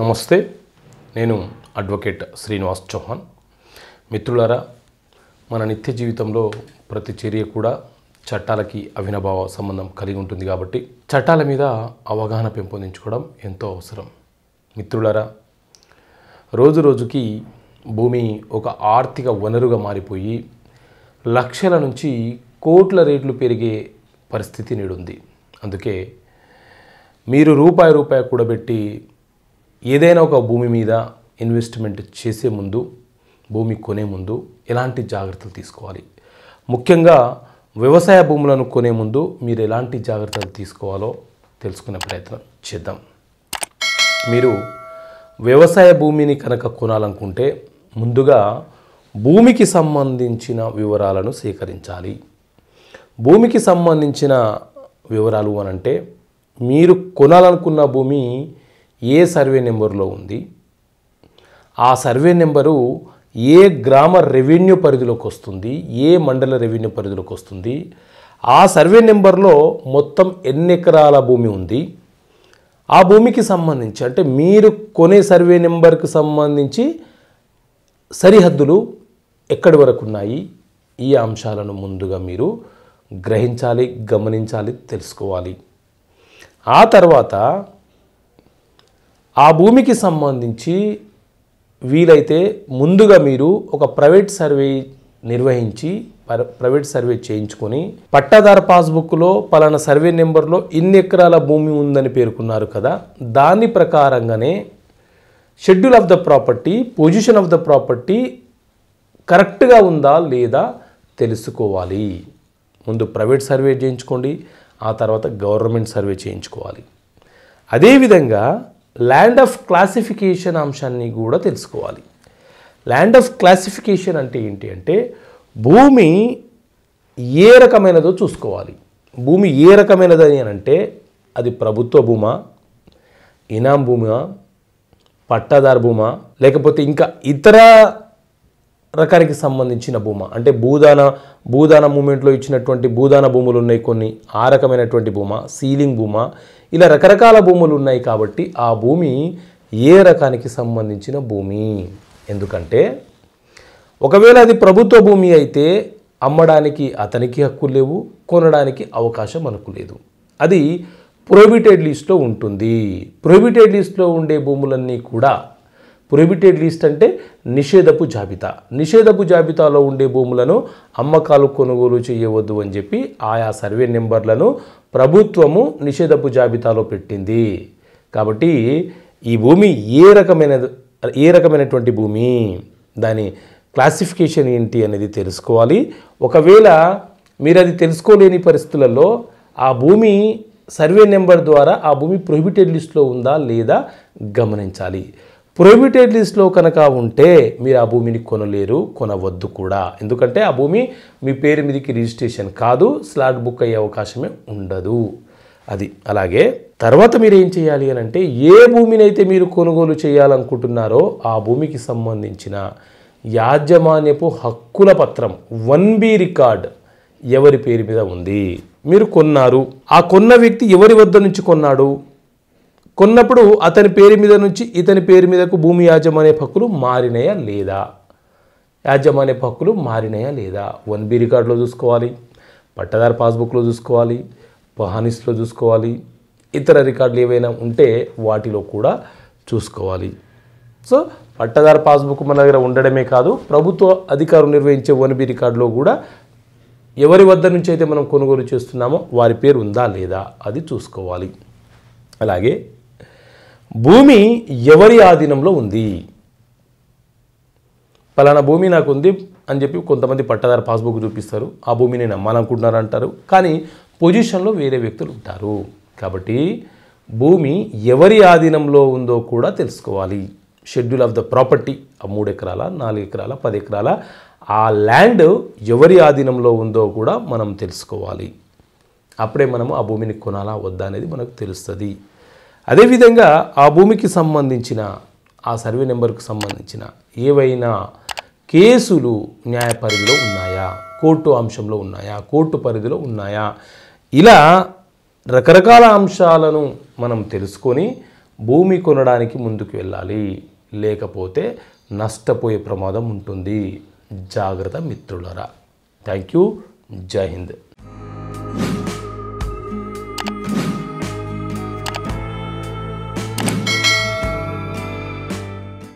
నమస్తే నేను అడ్వకేట్ శ్రీనివాస్ చౌహాన్ మిత్రులారా మన నిత్య జీవితంలో ప్రతి చర్య కూడా చట్టాలకి అవినభావ సంబంధం కలిగి ఉంటుంది కాబట్టి చట్టాల మీద అవగాహన పెంపొందించుకోవడం ఎంతో అవసరం మిత్రులారా రోజు రోజుకి భూమి ఒక ఆర్థిక వనరుగా మారిపోయి లక్షల నుంచి కోట్ల రేట్లు పెరిగే పరిస్థితి నేడుంది అందుకే మీరు రూపాయి రూపాయి కూడబెట్టి ఏదైనా ఒక భూమి మీద ఇన్వెస్ట్మెంట్ చేసే ముందు భూమి కొనే ముందు ఎలాంటి జాగ్రత్తలు తీసుకోవాలి ముఖ్యంగా వ్యవసాయ భూములను కొనే ముందు మీరు ఎలాంటి జాగ్రత్తలు తీసుకోవాలో తెలుసుకునే ప్రయత్నం చేద్దాం మీరు వ్యవసాయ భూమిని కనుక కొనాలనుకుంటే ముందుగా భూమికి సంబంధించిన వివరాలను సేకరించాలి భూమికి సంబంధించిన వివరాలు అనంటే మీరు కొనాలనుకున్న భూమి ఏ సర్వే నెంబర్లో ఉంది ఆ సర్వే నెంబరు ఏ గ్రామ రెవెన్యూ పరిధిలోకి వస్తుంది ఏ మండల రెవెన్యూ పరిధిలోకి వస్తుంది ఆ సర్వే నెంబర్లో మొత్తం ఎన్ని ఎకరాల భూమి ఉంది ఆ భూమికి సంబంధించి అంటే మీరు కొనే సర్వే నెంబర్కి సంబంధించి సరిహద్దులు ఎక్కడి వరకు ఉన్నాయి ఈ అంశాలను ముందుగా మీరు గ్రహించాలి గమనించాలి తెలుసుకోవాలి ఆ తర్వాత ఆ భూమికి సంబంధించి వీలైతే ముందుగా మీరు ఒక ప్రైవేట్ సర్వే నిర్వహించి ప్రైవేట్ సర్వే చేయించుకొని పట్టాదార పాస్బుక్లో పలానా సర్వే నెంబర్లో ఇన్ని ఎకరాల భూమి ఉందని పేర్కొన్నారు కదా దాని ప్రకారంగానే schedule of the property position of the property కరెక్ట్గా ఉందా లేదా తెలుసుకోవాలి ముందు ప్రైవేట్ సర్వే చేయించుకోండి ఆ తర్వాత గవర్నమెంట్ సర్వే చేయించుకోవాలి అదేవిధంగా ల్యాండ్ ఆఫ్ క్లాసిఫికేషన్ అంశాన్ని కూడా తెలుసుకోవాలి ల్యాండ్ ఆఫ్ క్లాసిఫికేషన్ అంటే ఏంటి అంటే భూమి ఏ రకమైనదో చూసుకోవాలి భూమి ఏ రకమైనదని అని అంటే అది ప్రభుత్వ భూమా ఇనాం భూమా పట్టాదారు భూమా లేకపోతే ఇంకా ఇతర రకానికి సంబంధించిన భూమ అంటే భూదాన భూదాన మూమెంట్లో ఇచ్చినటువంటి భూదాన భూములు ఉన్నాయి కొన్ని ఆ రకమైనటువంటి భూమ సీలింగ్ భూమ ఇలా రకరకాల భూములు ఉన్నాయి కాబట్టి ఆ భూమి ఏ రకానికి సంబంధించిన భూమి ఎందుకంటే ఒకవేళ అది ప్రభుత్వ భూమి అయితే అమ్మడానికి అతనికి హక్కు లేవు కొనడానికి అవకాశం మనకు లేదు అది ప్రొవిటెడ్ లిస్ట్లో ఉంటుంది ప్రొహిబిటెడ్ లిస్ట్లో ఉండే భూములన్నీ కూడా ప్రొహిబిటెడ్ లిస్ట్ అంటే నిషేధపు జాబితా నిషేధపు జాబితాలో ఉండే భూములను అమ్మకాలు కొనుగోలు చేయవద్దు అని చెప్పి ఆయా సర్వే నెంబర్లను ప్రభుత్వము నిషేధపు జాబితాలో పెట్టింది కాబట్టి ఈ భూమి ఏ రకమైన ఏ రకమైనటువంటి భూమి దాని క్లాసిఫికేషన్ ఏంటి అనేది తెలుసుకోవాలి ఒకవేళ మీరు అది తెలుసుకోలేని పరిస్థితులలో ఆ భూమి సర్వే నెంబర్ ద్వారా ఆ భూమి ప్రొహిబిటెడ్ లిస్ట్లో ఉందా లేదా గమనించాలి ప్రొహిబిటెడ్ లిస్ట్లో కనుక ఉంటే మీరు ఆ భూమిని కొనలేరు కొనవద్దు కూడా ఎందుకంటే ఆ భూమి మీ పేరు మీదకి రిజిస్ట్రేషన్ కాదు స్లాట్ బుక్ అయ్యే అవకాశమే ఉండదు అది అలాగే తర్వాత మీరు ఏం చేయాలి అని అంటే ఏ భూమిని అయితే మీరు కొనుగోలు చేయాలనుకుంటున్నారో ఆ భూమికి సంబంధించిన యాజమాన్యపు హక్కుల పత్రం వన్ బి రికార్డ్ ఎవరి పేరు మీద ఉంది మీరు కొన్నారు ఆ కొన్న వ్యక్తి ఎవరి వద్ద నుంచి కొన్నాడు కొన్నప్పుడు అతని పేరు మీద నుంచి ఇతని పేరు మీదకు భూమి యాజమాన్య హక్కులు మారినాయా లేదా యాజమాన్య హక్కులు మారినాయా లేదా వన్ బి రికార్డులో చూసుకోవాలి పట్టదారు పాస్బుక్లో చూసుకోవాలి పహానిస్లో చూసుకోవాలి ఇతర రికార్డులు ఏవైనా ఉంటే వాటిలో కూడా చూసుకోవాలి సో పట్టదారు పాస్బుక్ మన దగ్గర ఉండడమే కాదు ప్రభుత్వ అధికారులు నిర్వహించే వన్ బి రికార్డులో కూడా ఎవరి వద్ద నుంచి అయితే మనం కొనుగోలు చేస్తున్నామో వారి పేరు ఉందా లేదా అది చూసుకోవాలి అలాగే భూమి ఎవరి ఆధీనంలో ఉంది పలానా భూమి నాకు ఉంది అని చెప్పి కొంతమంది పట్టదారు పాస్బుక్ చూపిస్తారు ఆ భూమి నేను అంటారు కానీ పొజిషన్లో వేరే వ్యక్తులు ఉంటారు కాబట్టి భూమి ఎవరి ఆధీనంలో ఉందో కూడా తెలుసుకోవాలి షెడ్యూల్ ఆఫ్ ద ప్రాపర్టీ ఆ మూడు ఎకరాల నాలుగు ఎకరాల పది ఎకరాల ఆ ల్యాండ్ ఎవరి ఆధీనంలో ఉందో కూడా మనం తెలుసుకోవాలి అప్పుడే మనము ఆ భూమిని కొనాలా వద్దా అనేది మనకు తెలుస్తుంది అదేవిధంగా ఆ భూమికి సంబంధించిన ఆ సర్వే నెంబర్కు సంబంధించిన ఏవైనా కేసులు న్యాయ పరిధిలో ఉన్నాయా కోర్టు అంశంలో ఉన్నాయా కోర్టు పరిధిలో ఉన్నాయా ఇలా రకరకాల అంశాలను మనం తెలుసుకొని భూమి కొనడానికి ముందుకు వెళ్ళాలి లేకపోతే నష్టపోయే ప్రమాదం ఉంటుంది జాగ్రత్త మిత్రులరా థ్యాంక్ యూ జై హింద్